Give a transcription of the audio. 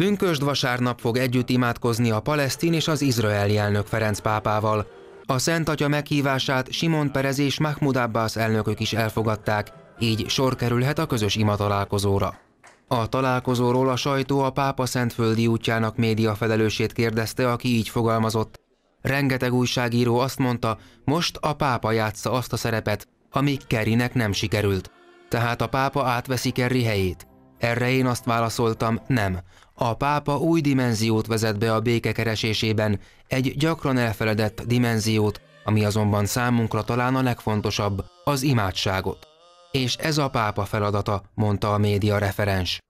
Pünkösd vasárnap fog együtt imádkozni a palesztin és az izraeli elnök Ferenc pápával. A Szent Atya meghívását Simon Perez és Mahmoud Abbas elnökök is elfogadták, így sor kerülhet a közös találkozóra. A találkozóról a sajtó a pápa Szentföldi útjának média felelősét kérdezte, aki így fogalmazott. Rengeteg újságíró azt mondta, most a pápa játsza azt a szerepet, amíg Kerinek nem sikerült. Tehát a pápa átveszi Kerry helyét. Erre én azt válaszoltam, nem. A pápa új dimenziót vezet be a béke keresésében, egy gyakran elfeledett dimenziót, ami azonban számunkra talán a legfontosabb, az imádságot. És ez a pápa feladata, mondta a média referens.